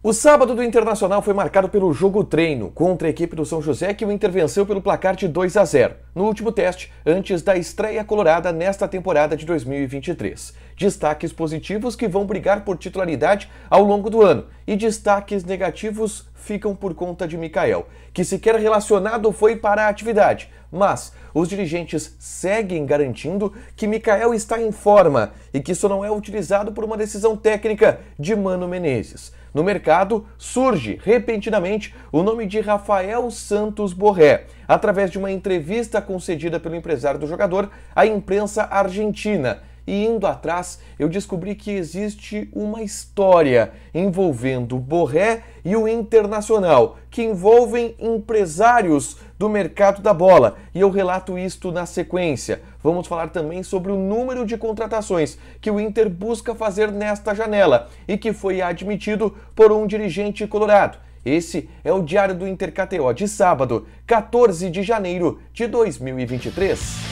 O sábado do Internacional foi marcado pelo jogo treino contra a equipe do São José, que o Inter venceu pelo placar de 2 a 0 no último teste antes da estreia colorada nesta temporada de 2023. Destaques positivos que vão brigar por titularidade ao longo do ano e destaques negativos ficam por conta de Mikael, que sequer relacionado foi para a atividade, mas os dirigentes seguem garantindo que Mikael está em forma e que isso não é utilizado por uma decisão técnica de Mano Menezes. No mercado, surge repentinamente o nome de Rafael Santos Borré. Através de uma entrevista concedida pelo empresário do jogador à imprensa argentina, e indo atrás, eu descobri que existe uma história envolvendo o Borré e o Internacional, que envolvem empresários do mercado da bola, e eu relato isto na sequência. Vamos falar também sobre o número de contratações que o Inter busca fazer nesta janela e que foi admitido por um dirigente colorado. Esse é o Diário do Inter KTO de sábado, 14 de janeiro de 2023.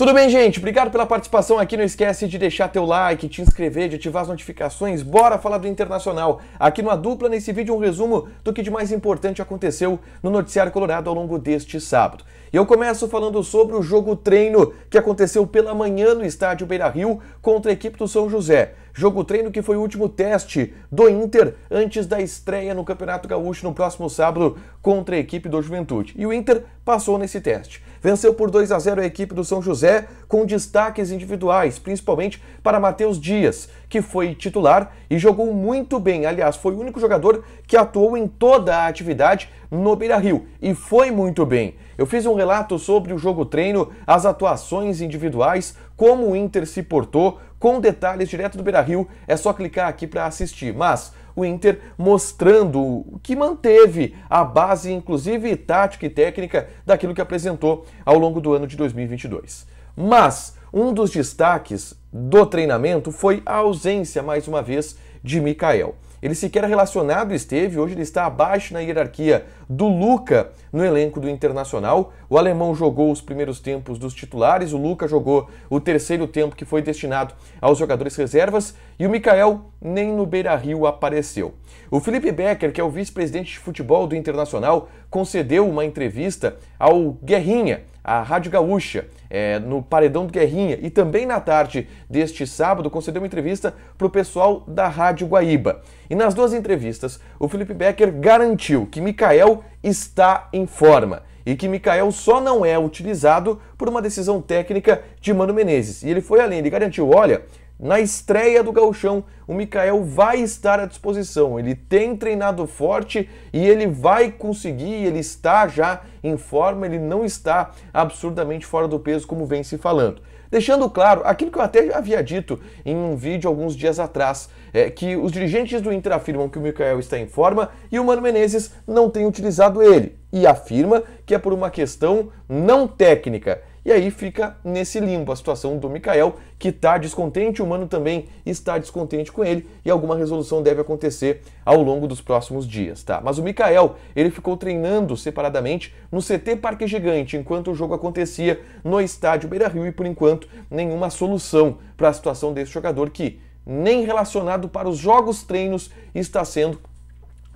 Tudo bem, gente? Obrigado pela participação aqui. Não esquece de deixar teu like, te inscrever, de ativar as notificações. Bora falar do Internacional. Aqui numa dupla, nesse vídeo, um resumo do que de mais importante aconteceu no Noticiário Colorado ao longo deste sábado. E eu começo falando sobre o jogo treino que aconteceu pela manhã no estádio Beira Rio contra a equipe do São José. Jogo treino que foi o último teste do Inter antes da estreia no Campeonato Gaúcho no próximo sábado contra a equipe do Juventude. E o Inter passou nesse teste venceu por 2 a 0 a equipe do São José, com destaques individuais, principalmente para Matheus Dias, que foi titular e jogou muito bem. Aliás, foi o único jogador que atuou em toda a atividade no Beira Rio e foi muito bem. Eu fiz um relato sobre o jogo treino, as atuações individuais, como o Inter se portou, com detalhes direto do Beira Rio. É só clicar aqui para assistir. Mas o Inter mostrando que manteve a base, inclusive tática e técnica, daquilo que apresentou ao longo do ano de 2022. Mas um dos destaques do treinamento foi a ausência, mais uma vez, de Mikael. Ele sequer relacionado esteve, hoje ele está abaixo na hierarquia do Luca no elenco do Internacional. O alemão jogou os primeiros tempos dos titulares, o Luca jogou o terceiro tempo que foi destinado aos jogadores reservas e o Mikael nem no Beira-Rio apareceu. O Felipe Becker, que é o vice-presidente de futebol do Internacional, concedeu uma entrevista ao Guerrinha, a Rádio Gaúcha, é, no Paredão do Guerrinha e também na tarde deste sábado, concedeu uma entrevista para o pessoal da Rádio Guaíba. E nas duas entrevistas, o Felipe Becker garantiu que Mikael está em forma e que Mikael só não é utilizado por uma decisão técnica de Mano Menezes. E ele foi além, ele garantiu: olha, na estreia do Gauchão, o Mikael vai estar à disposição. Ele tem treinado forte e ele vai conseguir, ele está já em forma, ele não está absurdamente fora do peso, como vem se falando. Deixando claro aquilo que eu até havia dito em um vídeo alguns dias atrás, é que os dirigentes do Inter afirmam que o Mikael está em forma e o Mano Menezes não tem utilizado ele. E afirma que é por uma questão não técnica, e aí fica nesse limbo a situação do Mikael, que está descontente, o Mano também está descontente com ele, e alguma resolução deve acontecer ao longo dos próximos dias, tá? Mas o Mikael, ele ficou treinando separadamente no CT Parque Gigante, enquanto o jogo acontecia no estádio Beira-Rio, e por enquanto nenhuma solução para a situação desse jogador que nem relacionado para os jogos treinos está sendo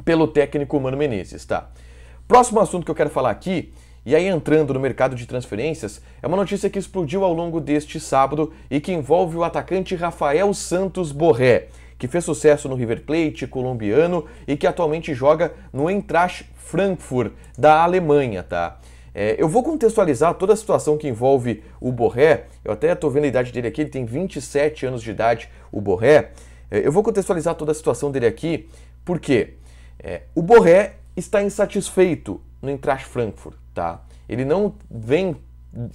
pelo técnico Mano Menezes, tá? Próximo assunto que eu quero falar aqui e aí, entrando no mercado de transferências, é uma notícia que explodiu ao longo deste sábado e que envolve o atacante Rafael Santos Borré, que fez sucesso no River Plate colombiano e que atualmente joga no Eintracht Frankfurt, da Alemanha, tá? É, eu vou contextualizar toda a situação que envolve o Borré. Eu até estou vendo a idade dele aqui, ele tem 27 anos de idade, o Borré. É, eu vou contextualizar toda a situação dele aqui, porque é, o Borré está insatisfeito no Eintracht Frankfurt tá? Ele não vem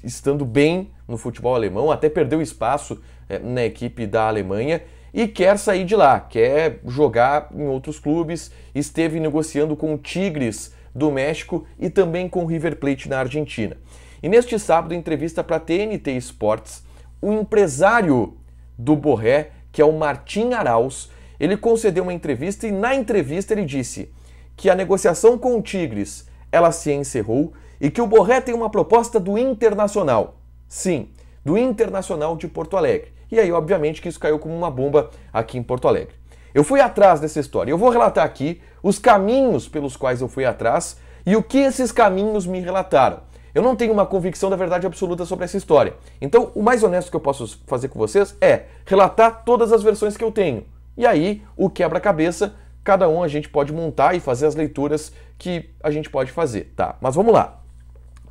estando bem no futebol alemão, até perdeu espaço é, na equipe da Alemanha e quer sair de lá, quer jogar em outros clubes. Esteve negociando com o Tigres do México e também com o River Plate na Argentina. E neste sábado, em entrevista para a TNT Sports, o empresário do Borré, que é o Martin Arauz, ele concedeu uma entrevista e na entrevista ele disse que a negociação com o Tigres ela se encerrou e que o Borré tem uma proposta do Internacional. Sim, do Internacional de Porto Alegre. E aí, obviamente, que isso caiu como uma bomba aqui em Porto Alegre. Eu fui atrás dessa história. Eu vou relatar aqui os caminhos pelos quais eu fui atrás e o que esses caminhos me relataram. Eu não tenho uma convicção da verdade absoluta sobre essa história. Então, o mais honesto que eu posso fazer com vocês é relatar todas as versões que eu tenho. E aí, o quebra-cabeça, cada um a gente pode montar e fazer as leituras que a gente pode fazer, tá? Mas vamos lá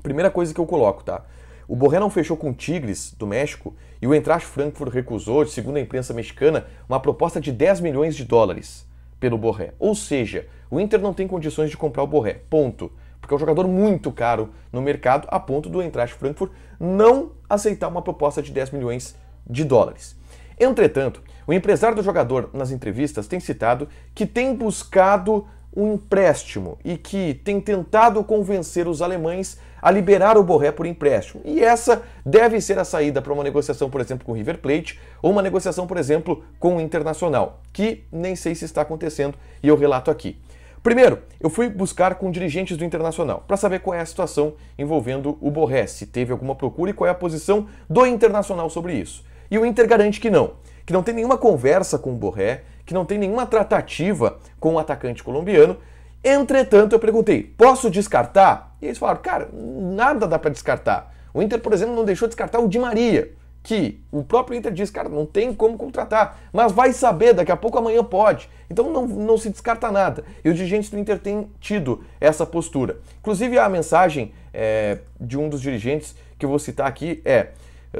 primeira coisa que eu coloco, tá? O Borré não fechou com o Tigres, do México, e o Entrash Frankfurt recusou, segundo a imprensa mexicana, uma proposta de 10 milhões de dólares pelo Borré. Ou seja, o Inter não tem condições de comprar o Borré, ponto. Porque é um jogador muito caro no mercado, a ponto do Entrash Frankfurt não aceitar uma proposta de 10 milhões de dólares. Entretanto, o empresário do jogador, nas entrevistas, tem citado que tem buscado um empréstimo e que tem tentado convencer os alemães a liberar o Borré por empréstimo. E essa deve ser a saída para uma negociação, por exemplo, com o River Plate ou uma negociação, por exemplo, com o Internacional, que nem sei se está acontecendo e eu relato aqui. Primeiro, eu fui buscar com dirigentes do Internacional para saber qual é a situação envolvendo o Borré, se teve alguma procura e qual é a posição do Internacional sobre isso. E o Inter garante que não, que não tem nenhuma conversa com o Borré, que não tem nenhuma tratativa com o atacante colombiano Entretanto, eu perguntei: posso descartar? E eles falaram: cara, nada dá para descartar. O Inter, por exemplo, não deixou descartar o Di Maria, que o próprio Inter diz: cara, não tem como contratar, mas vai saber, daqui a pouco amanhã pode. Então não, não se descarta nada. E os dirigentes do Inter têm tido essa postura. Inclusive, a mensagem é, de um dos dirigentes que eu vou citar aqui é: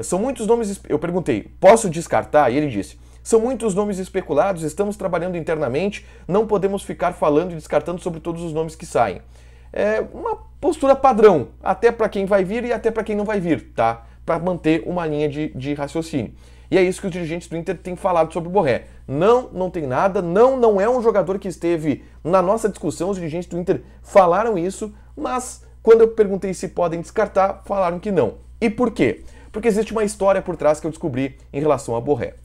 são muitos nomes. Eu perguntei: posso descartar? E ele disse. São muitos nomes especulados, estamos trabalhando internamente, não podemos ficar falando e descartando sobre todos os nomes que saem. É uma postura padrão, até para quem vai vir e até para quem não vai vir, tá? Para manter uma linha de, de raciocínio. E é isso que os dirigentes do Inter têm falado sobre o Borré. Não, não tem nada, não, não é um jogador que esteve na nossa discussão, os dirigentes do Inter falaram isso, mas quando eu perguntei se podem descartar, falaram que não. E por quê? Porque existe uma história por trás que eu descobri em relação a Borré.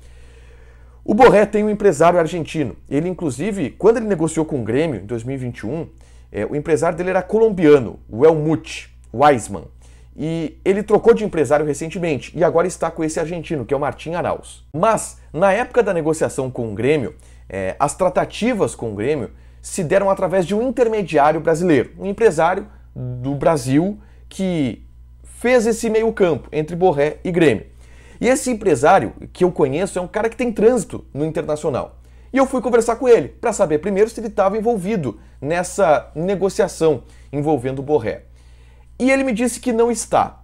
O Borré tem um empresário argentino. Ele, inclusive, quando ele negociou com o Grêmio em 2021, é, o empresário dele era colombiano, o Helmut Weisman. E ele trocou de empresário recentemente e agora está com esse argentino, que é o Martin Arauz. Mas, na época da negociação com o Grêmio, é, as tratativas com o Grêmio se deram através de um intermediário brasileiro, um empresário do Brasil que fez esse meio-campo entre Borré e Grêmio. E esse empresário que eu conheço é um cara que tem trânsito no internacional. E eu fui conversar com ele para saber primeiro se ele estava envolvido nessa negociação envolvendo o Borré. E ele me disse que não está.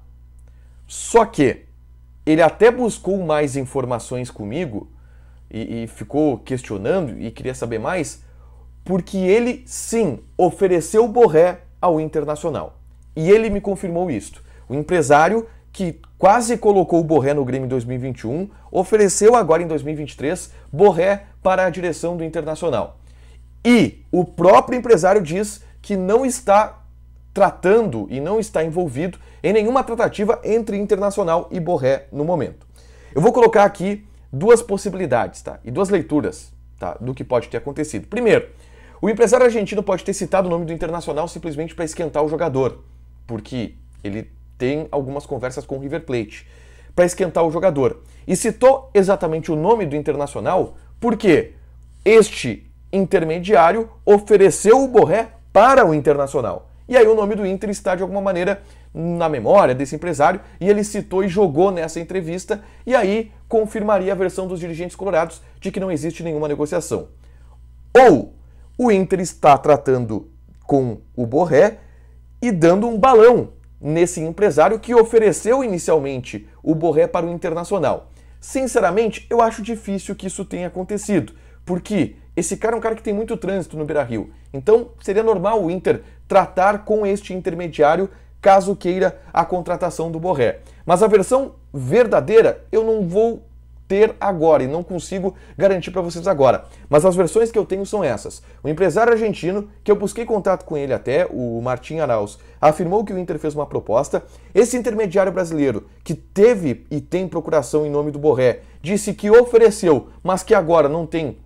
Só que ele até buscou mais informações comigo e, e ficou questionando e queria saber mais, porque ele sim ofereceu o Borré ao Internacional. E ele me confirmou isto. O empresário que quase colocou o Borré no Grêmio em 2021, ofereceu agora em 2023 Borré para a direção do Internacional. E o próprio empresário diz que não está tratando e não está envolvido em nenhuma tratativa entre Internacional e Borré no momento. Eu vou colocar aqui duas possibilidades, tá? E duas leituras, tá? Do que pode ter acontecido. Primeiro, o empresário argentino pode ter citado o nome do Internacional simplesmente para esquentar o jogador, porque ele tem algumas conversas com o River Plate para esquentar o jogador. E citou exatamente o nome do Internacional porque este intermediário ofereceu o Borré para o Internacional. E aí o nome do Inter está de alguma maneira na memória desse empresário e ele citou e jogou nessa entrevista e aí confirmaria a versão dos dirigentes colorados de que não existe nenhuma negociação. Ou o Inter está tratando com o Borré e dando um balão nesse empresário que ofereceu inicialmente o Borré para o Internacional. Sinceramente, eu acho difícil que isso tenha acontecido, porque esse cara é um cara que tem muito trânsito no Beira-Rio. Então, seria normal o Inter tratar com este intermediário caso queira a contratação do Borré. Mas a versão verdadeira eu não vou ter agora e não consigo garantir para vocês agora. Mas as versões que eu tenho são essas. O empresário argentino, que eu busquei contato com ele até, o Martim Arauz, afirmou que o Inter fez uma proposta. Esse intermediário brasileiro, que teve e tem procuração em nome do Borré, disse que ofereceu, mas que agora não tem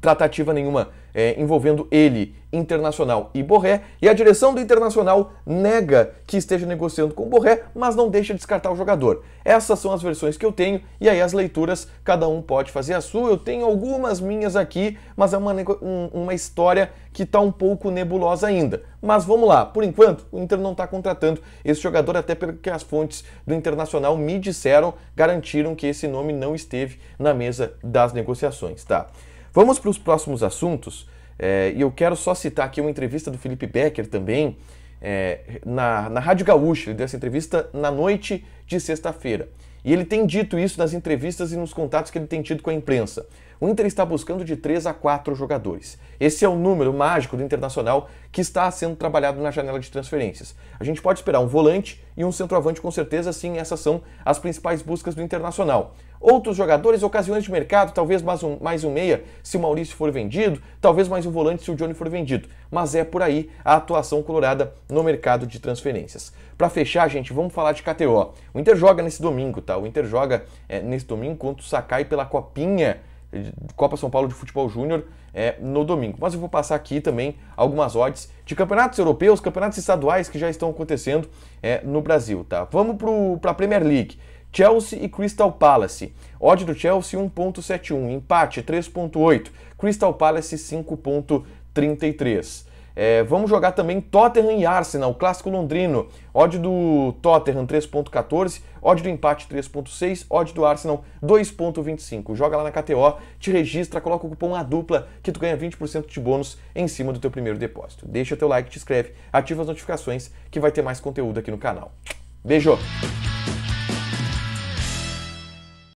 tratativa nenhuma é, envolvendo ele, Internacional e Borré, e a direção do Internacional nega que esteja negociando com o Borré, mas não deixa descartar o jogador. Essas são as versões que eu tenho, e aí as leituras, cada um pode fazer a sua. Eu tenho algumas minhas aqui, mas é uma, um, uma história que está um pouco nebulosa ainda. Mas vamos lá, por enquanto, o Inter não está contratando esse jogador, até porque as fontes do Internacional me disseram, garantiram que esse nome não esteve na mesa das negociações, tá? Vamos para os próximos assuntos é, e eu quero só citar aqui uma entrevista do Felipe Becker também é, na, na Rádio Gaúcha. Ele deu essa entrevista na noite de sexta-feira. E ele tem dito isso nas entrevistas e nos contatos que ele tem tido com a imprensa o Inter está buscando de 3 a 4 jogadores. Esse é o número mágico do Internacional que está sendo trabalhado na janela de transferências. A gente pode esperar um volante e um centroavante com certeza, sim, essas são as principais buscas do Internacional. Outros jogadores, ocasiões de mercado, talvez mais um, mais um meia se o Maurício for vendido, talvez mais um volante se o Johnny for vendido. Mas é por aí a atuação colorada no mercado de transferências. Para fechar, gente, vamos falar de KTO. O Inter joga nesse domingo, tá? O Inter joga é, nesse domingo contra o Sakai pela Copinha Copa São Paulo de Futebol Júnior é, no domingo. Mas eu vou passar aqui também algumas odds de campeonatos europeus, campeonatos estaduais que já estão acontecendo é, no Brasil, tá? Vamos para a Premier League. Chelsea e Crystal Palace. Odd do Chelsea 1.71, empate 3.8, Crystal Palace 5.33. É, vamos jogar também Tottenham e Arsenal, clássico londrino. Ódio do Tottenham 3.14, ódio do empate 3.6, ódio do Arsenal 2.25. Joga lá na KTO, te registra, coloca o cupom A dupla que tu ganha 20% de bônus em cima do teu primeiro depósito. Deixa teu like, te inscreve, ativa as notificações que vai ter mais conteúdo aqui no canal. Beijo!